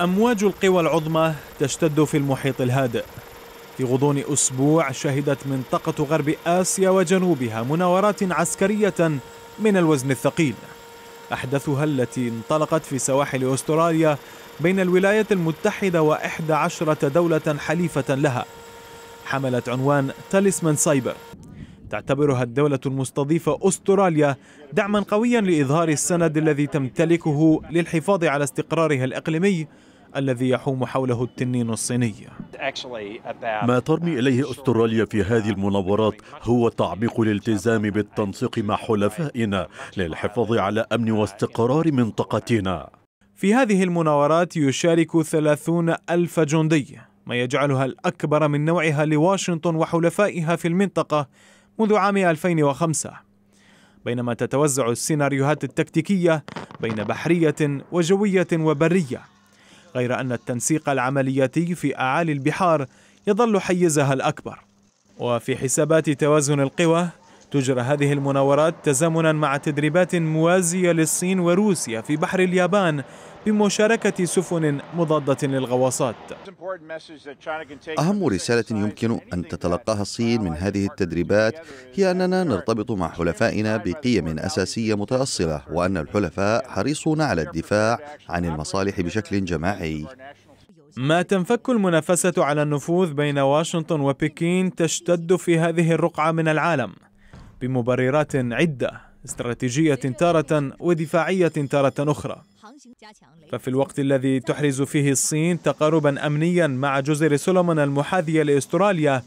أمواج القوى العظمى تشتد في المحيط الهادئ في غضون أسبوع شهدت منطقة غرب آسيا وجنوبها مناورات عسكرية من الوزن الثقيل أحدثها التي انطلقت في سواحل أستراليا بين الولايات المتحدة وإحدى عشرة دولة حليفة لها حملت عنوان تاليسمان سايبر تعتبرها الدولة المستضيفة أستراليا دعما قويا لإظهار السند الذي تمتلكه للحفاظ على استقرارها الإقليمي الذي يحوم حوله التنين الصيني ما ترمي إليه أستراليا في هذه المناورات هو تعميق الالتزام بالتنسيق مع حلفائنا للحفاظ على أمن واستقرار منطقتنا في هذه المناورات يشارك ثلاثون ألف جندي ما يجعلها الأكبر من نوعها لواشنطن وحلفائها في المنطقة منذ عام 2005 بينما تتوزع السيناريوهات التكتيكية بين بحرية وجوية وبرية غير أن التنسيق العملياتي في أعالي البحار يظل حيزها الأكبر وفي حسابات توازن القوى تجرى هذه المناورات تزامنا مع تدريبات موازية للصين وروسيا في بحر اليابان بمشاركة سفن مضادة للغواصات أهم رسالة يمكن أن تتلقاها الصين من هذه التدريبات هي أننا نرتبط مع حلفائنا بقيم أساسية متأصلة وأن الحلفاء حريصون على الدفاع عن المصالح بشكل جماعي ما تنفك المنافسة على النفوذ بين واشنطن وبكين تشتد في هذه الرقعة من العالم بمبررات عده استراتيجية تارة ودفاعية تارة أخرى ففي الوقت الذي تحرز فيه الصين تقاربا أمنيا مع جزر سولومون المحاذية لأستراليا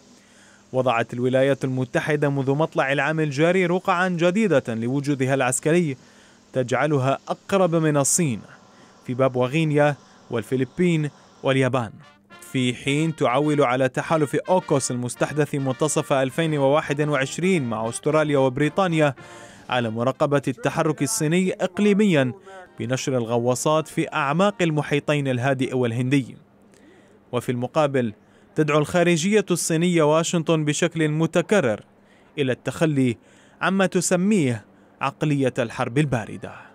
وضعت الولايات المتحدة منذ مطلع العام الجاري رقعا جديدة لوجودها العسكري تجعلها أقرب من الصين في غينيا والفلبين واليابان في حين تعول على تحالف أوكوس المستحدث منتصف 2021 مع أستراليا وبريطانيا على مراقبة التحرك الصيني إقليميا بنشر الغواصات في أعماق المحيطين الهادئ والهندي وفي المقابل تدعو الخارجية الصينية واشنطن بشكل متكرر إلى التخلي عما تسميه عقلية الحرب الباردة